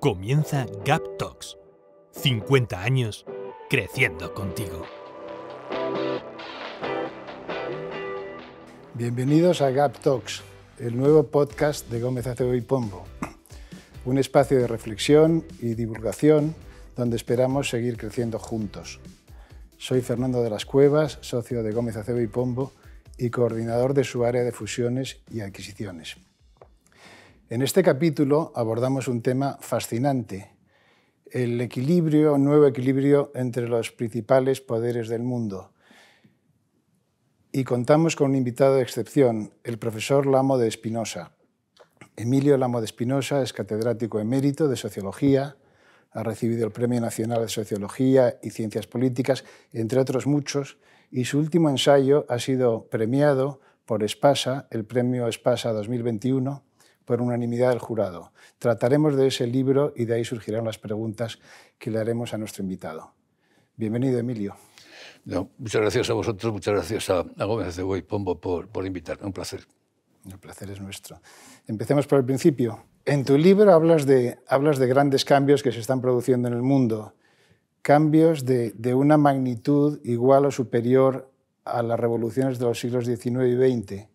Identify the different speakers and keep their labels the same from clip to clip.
Speaker 1: Comienza Gap Talks. 50 años creciendo contigo.
Speaker 2: Bienvenidos a Gap Talks, el nuevo podcast de Gómez Acebo y Pombo. Un espacio de reflexión y divulgación donde esperamos seguir creciendo juntos. Soy Fernando de las Cuevas, socio de Gómez Acebo y Pombo y coordinador de su área de fusiones y adquisiciones. En este capítulo abordamos un tema fascinante, el equilibrio, nuevo equilibrio entre los principales poderes del mundo. Y contamos con un invitado de excepción, el profesor Lamo de Espinosa. Emilio Lamo de Espinosa es catedrático emérito de Sociología, ha recibido el Premio Nacional de Sociología y Ciencias Políticas, entre otros muchos, y su último ensayo ha sido premiado por Espasa, el Premio Espasa 2021, por unanimidad del jurado. Trataremos de ese libro y de ahí surgirán las preguntas que le haremos a nuestro invitado. Bienvenido, Emilio.
Speaker 1: muchas gracias a vosotros, muchas gracias a, Gómez de Boy Pombo por, por invitarme. Un placer. El placer es nuestro.
Speaker 2: Empecemos por el principio. En tu libro hablas de, hablas de grandes cambios que se están produciendo en el mundo, cambios de, de una magnitud igual o superior a las revoluciones de los siglos XIX y XX.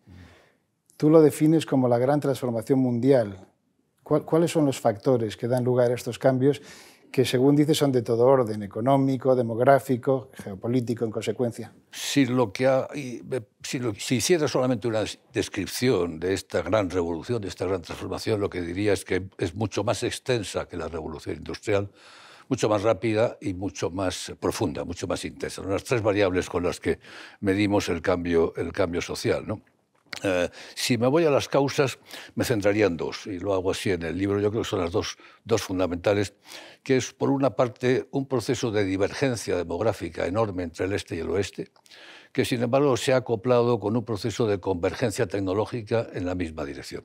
Speaker 2: Tú lo defines como la gran transformación mundial. ¿Cuáles son los factores que dan lugar a estos cambios que, según dices, son de todo orden, económico, demográfico, geopolítico, en consecuencia?
Speaker 1: Si, lo que eh, hiciera solamente una descripción de esta gran revolución, de esta gran transformación, lo que diría es que es mucho más extensa que la revolución industrial, mucho más rápida y mucho más profunda, mucho más intensa. Son las tres variables con las que medimos el cambio, el cambio social. ¿no? Eh, si me voy a las causas, me centraría en dos, y lo hago así en el libro, yo creo que son las dos, dos fundamentales, que es, por una parte, un proceso de divergencia demográfica enorme entre el este y el oeste, que sin embargo se ha acoplado con un proceso de convergencia tecnológica en la misma dirección.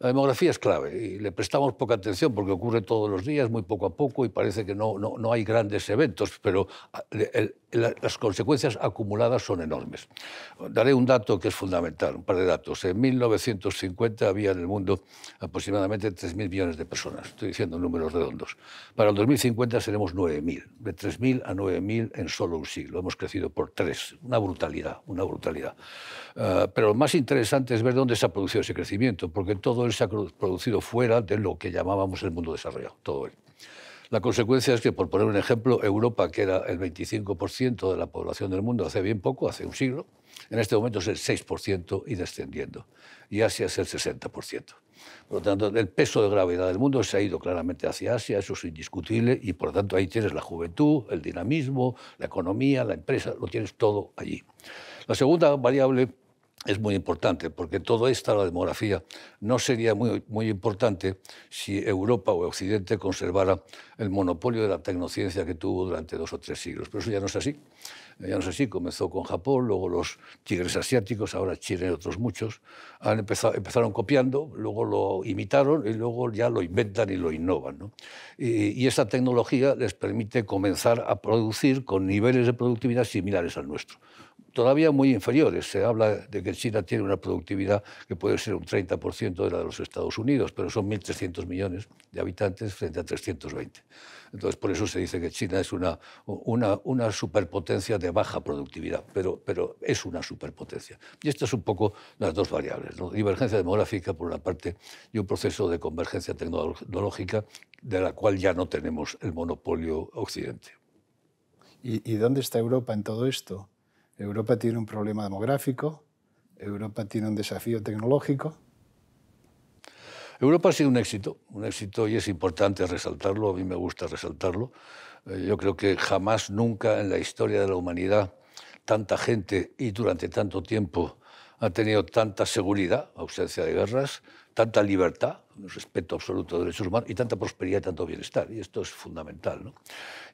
Speaker 1: La demografía es clave y le prestamos poca atención porque ocurre todos los días, muy poco a poco, y parece que no, no, no hay grandes eventos, pero ah, las consecuencias acumuladas son enormes. Daré un dato que es fundamental, un par de datos. En 1950 había en el mundo aproximadamente 3.000 millones de personas, estoy diciendo números redondos. Para el 2050 seremos 9.000, de 3.000 a 9.000 en solo un siglo. Hemos crecido por tres, una brutalidad, una brutalidad. Ah, pero lo más interesante es ver dónde se ha producido ese crecimiento, porque todo el se ha producido fuera de lo que llamábamos el mundo desarrollado, todo él. La consecuencia es que, por poner un ejemplo, Europa, que era el 25% de la población del mundo hace bien poco, hace un siglo, en este momento es el 6% y descendiendo. Y Asia es el 60%. Por lo tanto, el peso de gravedad del mundo se ha ido claramente hacia Asia, eso es indiscutible, y por lo tanto ahí tienes la juventud, el dinamismo, la economía, la empresa, lo tienes todo allí. La segunda variable es muy importante, porque toda esta, la demografía, no sería muy, muy importante si Europa o Occidente conservara el monopolio de la tecnociencia que tuvo durante dos o tres siglos. Pero eso ya no es así. Ya no es así. Comenzó con Japón, luego los tigres asiáticos, ahora China y otros muchos. Han empezaron copiando, luego lo imitaron y luego ya lo inventan y lo innovan. ¿no? Y, y esa tecnología les permite comenzar a producir con niveles de productividad similares al nuestro todavía muy inferiores. Se habla de que China tiene una productividad que puede ser un 30% de la de los Estados Unidos, pero son 1.300 millones de habitantes frente a 320. Entonces, por eso se dice que China es una, una, superpotencia de baja productividad, pero, pero es una superpotencia. Y estas son un poco las dos variables, divergencia demográfica por una parte y un proceso de convergencia tecnológica de la cual ya no tenemos el monopolio occidente.
Speaker 2: y dónde está Europa en todo esto? Europa tiene un problema demográfico, Europa tiene un desafío tecnológico.
Speaker 1: Europa ha sido un éxito, un éxito y es importante resaltarlo, a mí me gusta resaltarlo. Eh, yo creo que jamás, nunca en la historia de la humanidad, tanta gente y durante tanto tiempo ha tenido tanta seguridad, ausencia de guerras, tanta libertad, respeto absoluto de derechos humanos y tanta prosperidad y tanto bienestar. Y esto es fundamental. ¿no?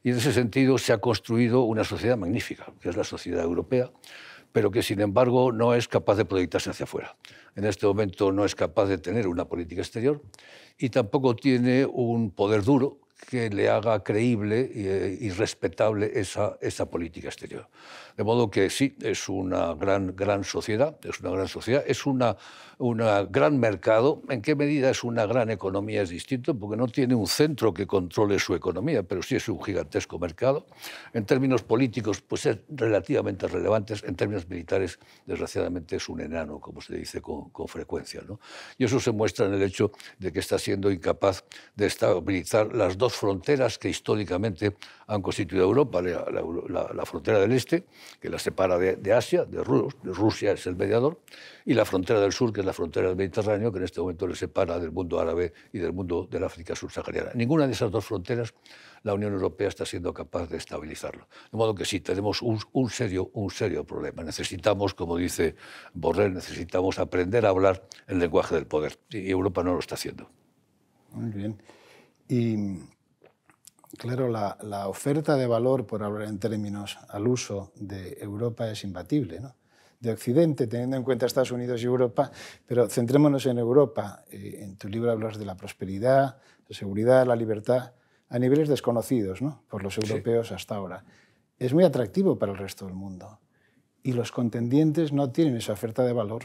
Speaker 1: Y en ese sentido se ha construido una sociedad magnífica, que es la sociedad europea, pero que sin embargo no es capaz de proyectarse hacia afuera. En este momento no es capaz de tener una política exterior y tampoco tiene un poder duro que le haga creíble y, eh, respetable esa, esa política exterior. De modo que sí, es una gran, gran sociedad, es una gran sociedad, es un una gran mercado. ¿En qué medida es una gran economía? Es distinto porque no tiene un centro que controle su economía, pero sí es un gigantesco mercado. En términos políticos, pues es relativamente relevante. En términos militares, desgraciadamente, es un enano, como se dice con, frecuencia. Y eso se muestra en el hecho de que está siendo incapaz de estabilizar las dos fronteras que históricamente han constituido Europa, la, frontera del este, que la separa de, Asia, de, Rusia es el mediador, y la frontera del sur, que es la frontera del Mediterráneo, que en este momento le separa del mundo árabe y del mundo la África subsahariana. Ninguna de esas dos fronteras la Unión Europea está siendo capaz de estabilizarlo. De modo que sí, tenemos un, serio, un serio problema. Necesitamos, como dice Borrell, necesitamos aprender a hablar el lenguaje del poder. Y Europa no lo está haciendo.
Speaker 2: Muy bien. Y Claro, la, oferta de valor, por hablar en términos al uso de Europa, es imbatible. De Occidente, teniendo en cuenta Estados Unidos y Europa, pero centrémonos en Europa. Eh, en tu libro hablas de la prosperidad, la seguridad, la libertad, a niveles desconocidos por los europeos hasta ahora. Es muy atractivo para el resto del mundo. Y los contendientes no tienen esa oferta de valor,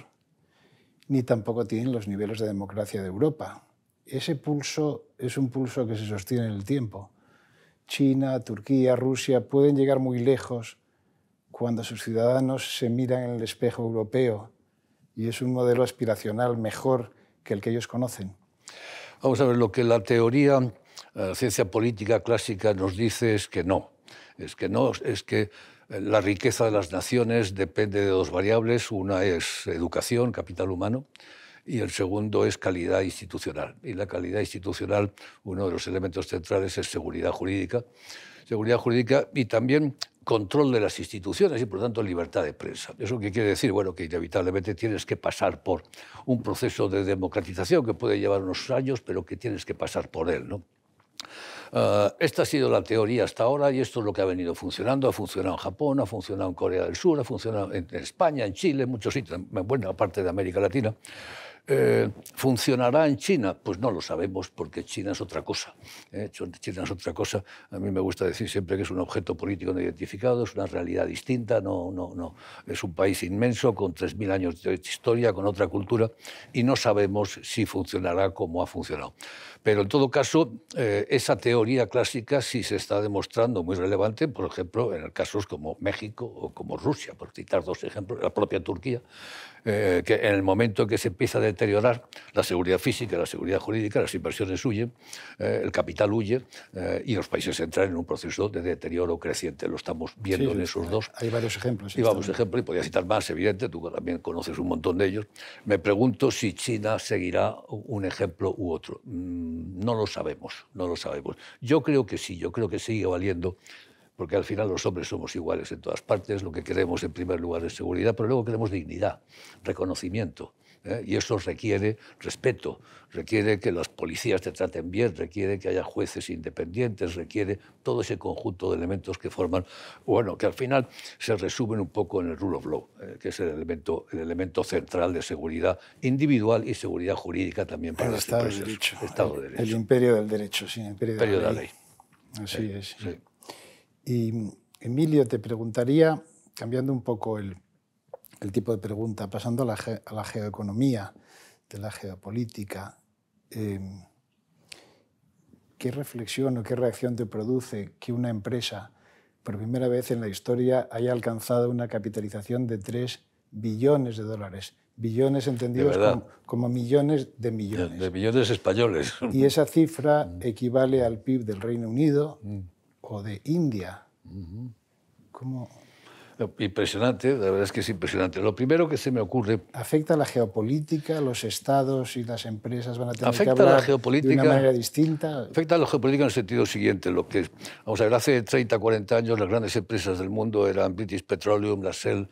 Speaker 2: ni tampoco tienen los niveles de democracia de Europa. Ese pulso es un pulso que se sostiene en el tiempo China, Turquía, Rusia pueden llegar muy lejos cuando sus ciudadanos se miran en el espejo europeo y es un modelo aspiracional mejor que el que ellos conocen.
Speaker 1: Vamos a ver, lo que la teoría, eh, ciencia política clásica nos dice es que no, es que no, es que eh, la riqueza de las naciones depende de dos variables, una es educación, capital humano, y el segundo es calidad institucional. Y la calidad institucional, uno de los elementos centrales es seguridad jurídica. Seguridad jurídica y también control de las instituciones y, por lo tanto, libertad de prensa. ¿Eso qué quiere decir? Bueno, que inevitablemente tienes que pasar por un proceso de democratización que puede llevar unos años, pero que tienes que pasar por él. ¿no? Ah, esta ha sido la teoría hasta ahora y esto es lo que ha venido funcionando. Ha funcionado en Japón, ha funcionado en Corea del Sur, ha funcionado en España, en Chile, en muchos sitios, en buena parte de América Latina. Eh, ¿Funcionará en China? Pues no lo sabemos porque China es otra cosa. ¿eh? China es otra cosa. A mí me gusta decir siempre que es un objeto político no identificado, es una realidad distinta, no, no, no. Es un país inmenso con 3.000 años de historia, con otra cultura y no sabemos si funcionará como ha funcionado. Pero en todo caso, eh, esa teoría clásica sí se está demostrando muy relevante, por ejemplo, en casos como México o como Rusia, por citar dos ejemplos, la propia Turquía, eh, que en el momento que se empieza a deteriorar la seguridad física, la seguridad jurídica, las inversiones huyen, eh, el capital huye y los países entran en un proceso de deterioro creciente. Lo estamos viendo en esos
Speaker 2: dos. Hay varios ejemplos. Y vamos,
Speaker 1: ejemplo, y podría citar más, evidente, tú también conoces un montón de ellos. Me pregunto si China seguirá un ejemplo u otro. Mm, no lo sabemos, no lo sabemos. Yo creo que sí, yo creo que sigue valiendo, porque al final los hombres somos iguales en todas partes, lo que queremos en primer lugar es seguridad, pero luego queremos dignidad, reconocimiento. ¿eh? Y eso requiere respeto, requiere que las policías te traten bien, requiere que haya jueces independientes, requiere todo ese conjunto de elementos que forman, bueno, que al final se resumen un poco en el rule of law, ¿eh? que es el elemento, central de seguridad individual y seguridad jurídica también para el Estado De derecho, Estado de derecho. El
Speaker 2: imperio del derecho, sí, el imperio, de, la ley. Así es. Sí. Y Emilio, te preguntaría, cambiando un poco el el tipo de pregunta, pasando a la, geoeconomía, de la geopolítica, em, ¿qué reflexión o qué reacción te produce que una empresa por primera vez en la historia haya alcanzado una capitalización de 3 billones de dólares? Billones entendidos como, millones
Speaker 1: de millones. De, billones españoles. Y
Speaker 2: esa cifra mm. equivale al PIB del Reino Unido mm. o de India. ¿Cómo,
Speaker 1: Impresionante, la verdad es que es impresionante. Lo primero que se me ocurre...
Speaker 2: ¿Afecta la geopolítica? ¿Los estados y las empresas van a tener que hablar la geopolítica, de una manera distinta?
Speaker 1: Afecta a la geopolítica en el sentido siguiente. Lo que, vamos a ver, hace 30, 40 años las grandes empresas del mundo eran British Petroleum, la Shell,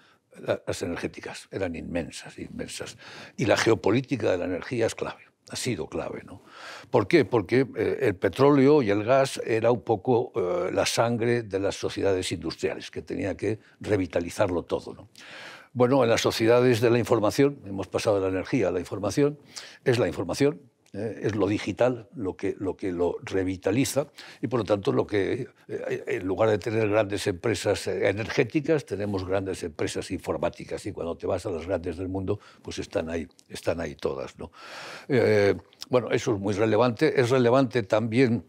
Speaker 1: las energéticas. Eran inmensas, inmensas. Y la geopolítica de la energía es clave ha sido clave. ¿no? ¿Por qué? Porque eh, el petróleo y el gas era un poco eh, la sangre de las sociedades industriales, que tenía que revitalizarlo todo. Bueno, en las sociedades de la información, hemos pasado de la energía a la información, es la información, eh, es lo digital lo que, lo revitaliza y por lo tanto lo que eh, en lugar de tener grandes empresas eh, energéticas tenemos grandes empresas informáticas y cuando te vas a las grandes del mundo pues están ahí están ahí todas ¿no? bueno eso es muy relevante es relevante también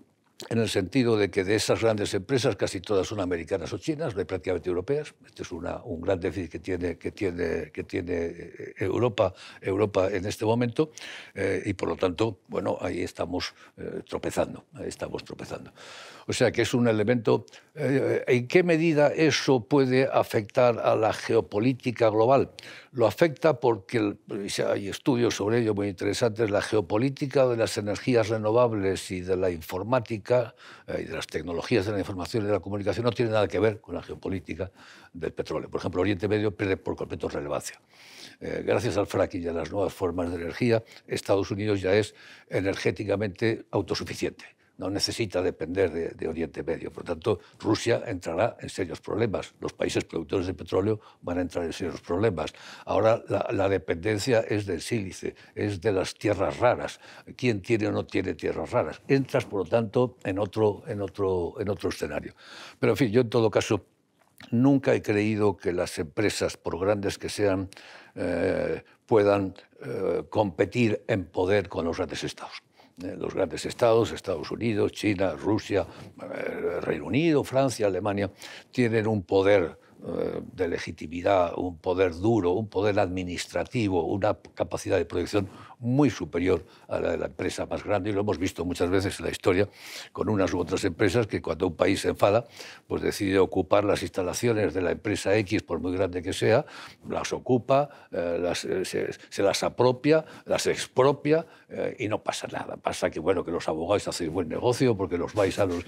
Speaker 1: en el sentido de que de esas grandes empresas casi todas son americanas o chinas, no hay prácticamente europeas. Este es un gran déficit que tiene, eh, Europa, Europa en este momento eh, y por lo tanto, bueno, ahí estamos eh, tropezando, ahí estamos tropezando. O sea que es un elemento... Eh, ¿En qué medida eso puede afectar a la geopolítica global? Lo afecta porque, hay estudios sobre ello muy interesantes, la geopolítica de las energías renovables y de la informática eh, y de las tecnologías de la información y de la comunicación no tiene nada que ver con la geopolítica del petróleo. Por ejemplo, Oriente Medio pierde por completo relevancia. Eh, gracias al fracking y a las nuevas formas de energía, Estados Unidos ya es energéticamente autosuficiente no necesita depender de, Oriente Medio. Por lo tanto, Rusia entrará en serios problemas. Los países productores de petróleo van a entrar en serios problemas. Ahora la, dependencia es del sílice, es de las tierras raras. ¿Quién tiene o no tiene tierras raras? Entras, por lo tanto, en otro, en otro, en otro escenario. Pero, en fin, yo en todo caso nunca he creído que las empresas, por grandes que sean, eh, puedan eh, competir en poder con los grandes estados. Eh, los grandes estados, Estados Unidos, China, Rusia, eh, Reino Unido, Francia, Alemania, tienen un poder eh, de legitimidad, un poder duro, un poder administrativo, una capacidad de proyección muy superior a la de la empresa más grande y lo hemos visto muchas veces en la historia con unas u otras empresas que cuando un país se enfada, pues decide ocupar las instalaciones de la empresa X, por muy grande que sea, las ocupa, eh, eh, se, las apropia, las expropia eh, y no pasa nada. Pasa que, bueno, que los abogados hacéis buen negocio porque los vais a, los,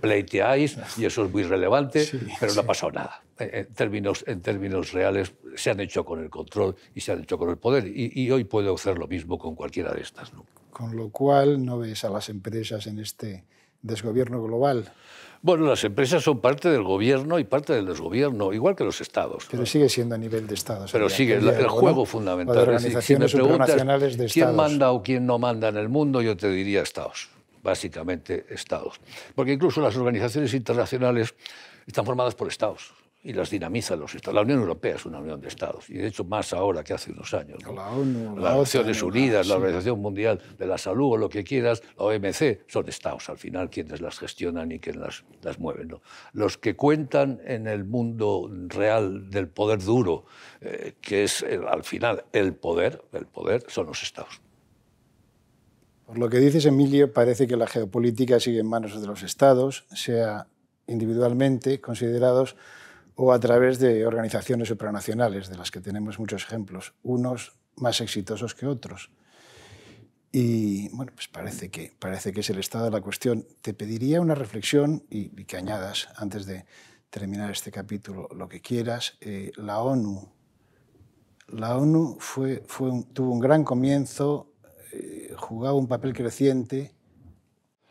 Speaker 1: pleiteáis y eso es muy relevante, pero no ha pasado nada. Eh, en términos, en términos reales, se han hecho con el control y se han hecho con el poder. Y, hoy puede hacer lo mismo con cualquiera de estas.
Speaker 2: Con lo cual, ¿no ves a las empresas en este desgobierno global?
Speaker 1: Bueno, las empresas son parte del gobierno y parte del desgobierno, igual que los estados.
Speaker 2: Pero sigue siendo a nivel de estados. Pero sigue el, juego fundamental. De organizaciones si de quién manda
Speaker 1: o quién no manda en el mundo, yo te diría estados, básicamente estados. Porque incluso las organizaciones internacionales están formadas por estados y las dinamiza los Estados. La Unión Europea es una unión de Estados, y de hecho más ahora que hace unos años. ¿no? La ONU, las Naciones la Unidas, la Organización Mundial de la Salud o lo que quieras, la OMC, son Estados al final quienes las gestionan y quienes las, mueven. ¿no? Los que cuentan en el mundo real del poder duro, eh, que es eh, al final el poder, el poder son los Estados.
Speaker 2: Por lo que dices, Emilio, parece que la geopolítica sigue en manos de los Estados, sea individualmente considerados o a través de organizaciones supranacionales, de las que tenemos muchos ejemplos, unos más exitosos que otros. Y bueno, pues parece que, parece que es el estado de la cuestión. Te pediría una reflexión y, que añadas, antes de terminar este capítulo, lo que quieras. Eh, la ONU, la ONU tuvo un gran comienzo, eh, jugaba un papel creciente.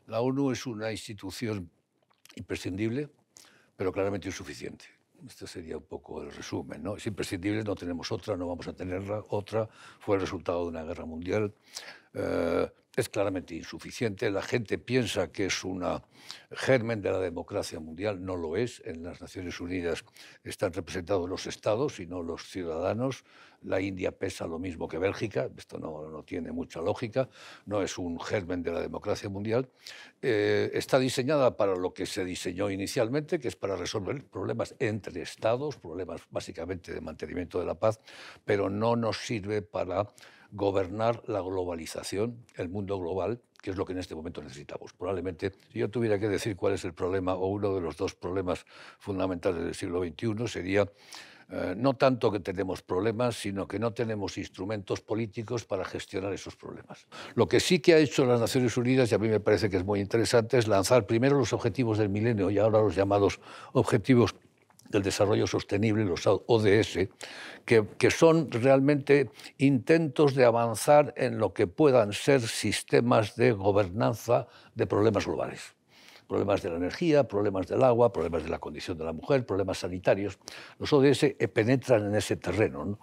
Speaker 1: La ONU es una institución imprescindible, pero claramente insuficiente. Este sería un poco el resumen. ¿no? Es imprescindible, no tenemos otra, no vamos a tener Otra fue el resultado de una guerra mundial. Eh, es claramente insuficiente. La gente piensa que es un germen de la democracia mundial. No lo es. En las Naciones Unidas están representados los estados y no los ciudadanos. La India pesa lo mismo que Bélgica. Esto no, no tiene mucha lógica. No es un germen de la democracia mundial. Eh, está diseñada para lo que se diseñó inicialmente, que es para resolver problemas entre estados, problemas básicamente de mantenimiento de la paz, pero no nos sirve para gobernar la globalización, el mundo global, que es lo que en este momento necesitamos. Probablemente, si yo tuviera que decir cuál es el problema o uno de los dos problemas fundamentales del siglo XXI, sería eh, no tanto que tenemos problemas, sino que no tenemos instrumentos políticos para gestionar esos problemas. Lo que sí que ha hecho las Naciones Unidas, y a mí me parece que es muy interesante, es lanzar primero los objetivos del milenio y ahora los llamados objetivos del Desarrollo Sostenible, los ODS, que, que son realmente intentos de avanzar en lo que puedan ser sistemas de gobernanza de problemas globales problemas de la energía, problemas del agua, problemas de la condición de la mujer, problemas sanitarios. Los ODS penetran en ese terreno. ¿no?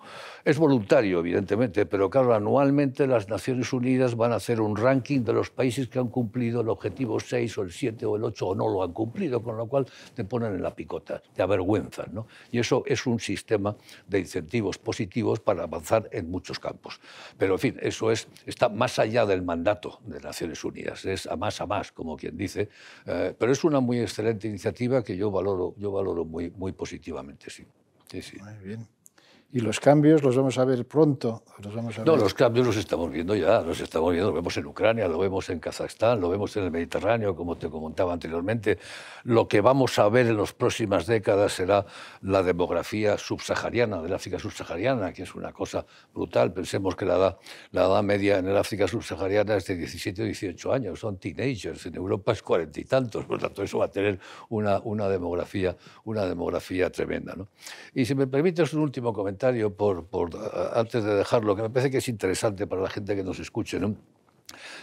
Speaker 1: Es voluntario, evidentemente, pero claro, anualmente las Naciones Unidas van a hacer un ranking de los países que han cumplido el objetivo 6 o el 7 o el 8 o no lo han cumplido, con lo cual te ponen en la picota, te avergüenzan. ¿no? Y eso es un sistema de incentivos positivos para avanzar en muchos campos. Pero, en fin, eso es, está más allá del mandato de Naciones Unidas, es a más a más, como quien dice. Eh, eh, pero es una muy excelente iniciativa que yo valoro, yo valoro muy, muy positivamente, sí. sí. Muy bien.
Speaker 2: Y los cambios los vamos a ver pronto. vamos no, los
Speaker 1: cambios los estamos viendo ya, los estamos viendo, lo vemos en Ucrania, lo vemos en Kazajstán, lo vemos en el Mediterráneo, como te comentaba anteriormente. Lo que vamos a ver en las próximas décadas será la demografía subsahariana, del África subsahariana, que es una cosa brutal. Pensemos que la edad, la edad media en el África subsahariana es de 17 o 18 años, son teenagers, en Europa es cuarenta y tantos, por lo tanto eso va a tener una, una, demografía, una demografía tremenda. ¿no? Y si me permites un último comentario, por, por, antes de dejarlo, que me parece que es interesante para la gente que nos escuche. ¿no?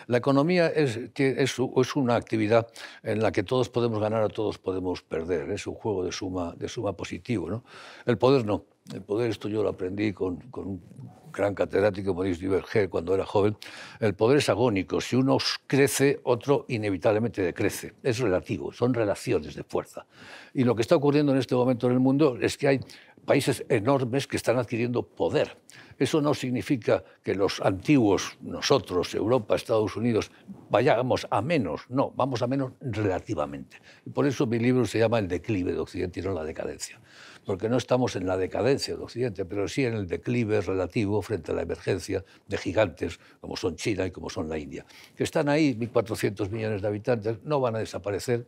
Speaker 1: La economía es, es, es, una actividad en la que todos podemos ganar a todos podemos perder. Es un juego de suma, de suma positivo. ¿no? El poder no. El poder, esto yo lo aprendí con, con gran catedrático Maurice Duverger cuando era joven, el poder es agónico. Si uno crece, otro inevitablemente decrece. Es relativo, son relaciones de fuerza. Y lo que está ocurriendo en este momento en el mundo es que hay países enormes que están adquiriendo poder. Eso no significa que los antiguos, nosotros, Europa, Estados Unidos, vayamos a menos. No, vamos a menos relativamente. Por eso mi libro se llama El declive de Occidente y no la decadencia porque no estamos en la decadencia del Occidente, pero sí en el declive relativo frente a la emergencia de gigantes como son China y como son la India, que están ahí, 1.400 millones de habitantes, no van a desaparecer,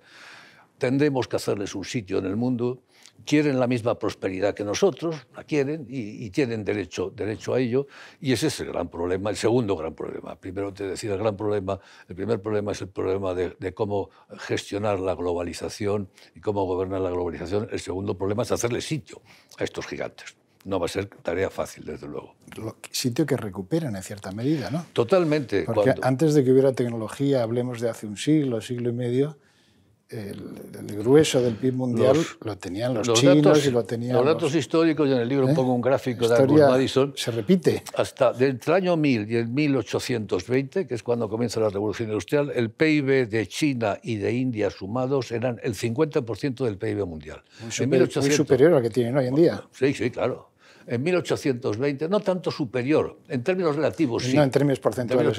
Speaker 1: tendremos que hacerles un sitio en el mundo quieren la misma prosperidad que nosotros, la quieren y, tienen derecho, derecho a ello. Y ese es el gran problema, el segundo gran problema. Primero te decía el gran problema, el primer problema es el problema de, cómo gestionar la globalización y cómo gobernar la globalización. El segundo problema es hacerle sitio a estos gigantes. No va a ser tarea fácil, desde luego.
Speaker 2: Sitio que recuperan en cierta medida, ¿no?
Speaker 1: Totalmente. Porque
Speaker 2: antes de que hubiera tecnología, hablemos de hace un siglo, siglo y medio, el, grueso del PIB mundial lo tenían los, chinos y lo tenían los datos
Speaker 1: históricos. y en el libro ¿Eh? pongo un gráfico de Albert Madison. Se repite. Hasta el año 1000 y el 1820, que es cuando comienza la revolución industrial, el PIB de China y de India sumados eran el 50% del PIB mundial. superior
Speaker 2: al que tienen hoy en día.
Speaker 1: Sí, sí, claro en 1820, no tanto superior, en términos relativos, sí. No, en términos porcentuales.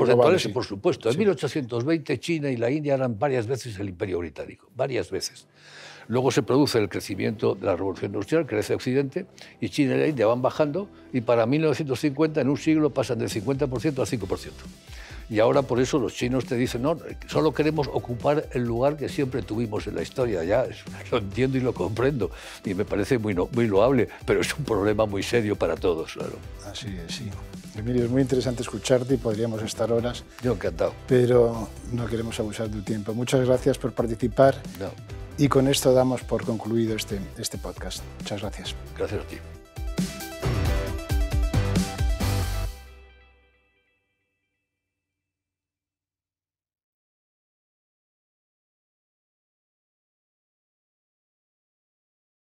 Speaker 1: por supuesto. En 1820 China y la India eran varias veces el imperio británico, varias veces. Luego se produce el crecimiento de la revolución industrial, crece Occidente, y China y la India van bajando, y para 1950, en un siglo, pasan del 50% al 5%. Y ahora por eso los chinos te dicen, no, solo queremos ocupar el lugar que siempre tuvimos en la historia. Ya lo entiendo y lo comprendo. Y me parece muy, muy loable, pero es un problema muy serio para todos, claro. Así es, sí.
Speaker 2: Emilio, es muy interesante escucharte y podríamos estar horas. Yo encantado. Pero no queremos abusar de tu tiempo. Muchas gracias por participar. No. Y con esto damos por concluido este, este podcast. Muchas gracias.
Speaker 1: Gracias a ti.